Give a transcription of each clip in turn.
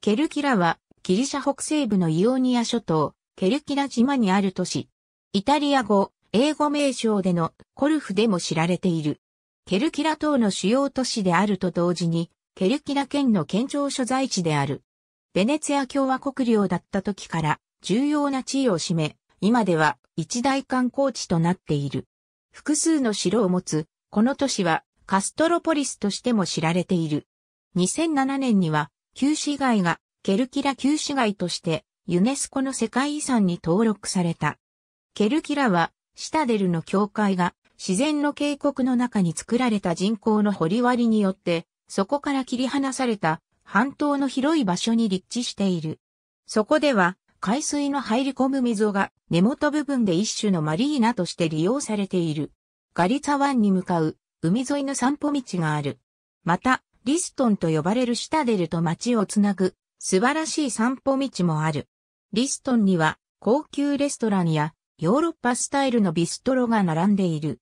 ケルキラは、ギリシャ北西部のイオニア諸島、ケルキラ島にある都市。イタリア語、英語名称でのコルフでも知られている。ケルキラ島の主要都市であると同時に、ケルキラ県の県庁所在地である。ベネツィア共和国領だった時から重要な地位を占め、今では一大観光地となっている。複数の城を持つ、この都市はカストロポリスとしても知られている。2007年には旧市街がケルキラ旧市街としてユネスコの世界遺産に登録された。ケルキラはシタデルの教会が自然の渓谷の中に作られた人工の掘り割りによってそこから切り離された半島の広い場所に立地している。そこでは海水の入り込む溝が根元部分で一種のマリーナとして利用されている。ガリツァ湾に向かう海沿いの散歩道がある。また、リストンと呼ばれるシタデルと街をつなぐ素晴らしい散歩道もある。リストンには高級レストランやヨーロッパスタイルのビストロが並んでいる。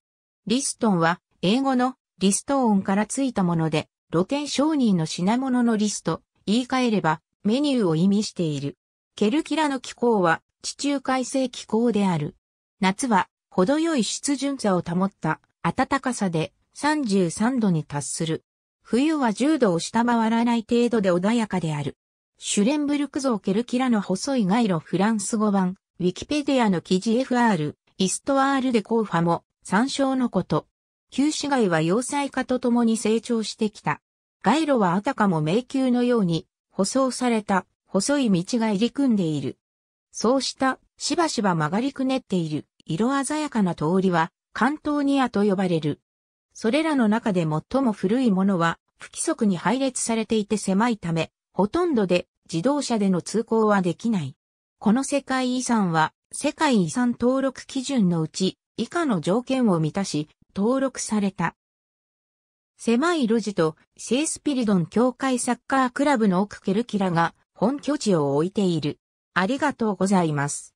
リストンは英語のリストーンからついたもので露店商人の品物のリスト、言い換えればメニューを意味している。ケルキラの気候は地中海性気候である。夏は程よい湿潤さを保った暖かさで33度に達する。冬は10度を下回らない程度で穏やかである。シュレンブルク像ケルキラの細い街路フランス語版、ウィキペディアの記事 FR、イストアールでコーファも、参照のこと。旧市街は要塞化とともに成長してきた。街路はあたかも迷宮のように、舗装された、細い道が入り組んでいる。そうした、しばしば曲がりくねっている、色鮮やかな通りは、関東ニアと呼ばれる。それらの中で最も古いものは不規則に配列されていて狭いため、ほとんどで自動車での通行はできない。この世界遺産は世界遺産登録基準のうち以下の条件を満たし登録された。狭い路地とシェイスピリドン協会サッカークラブの奥ケルキラが本拠地を置いている。ありがとうございます。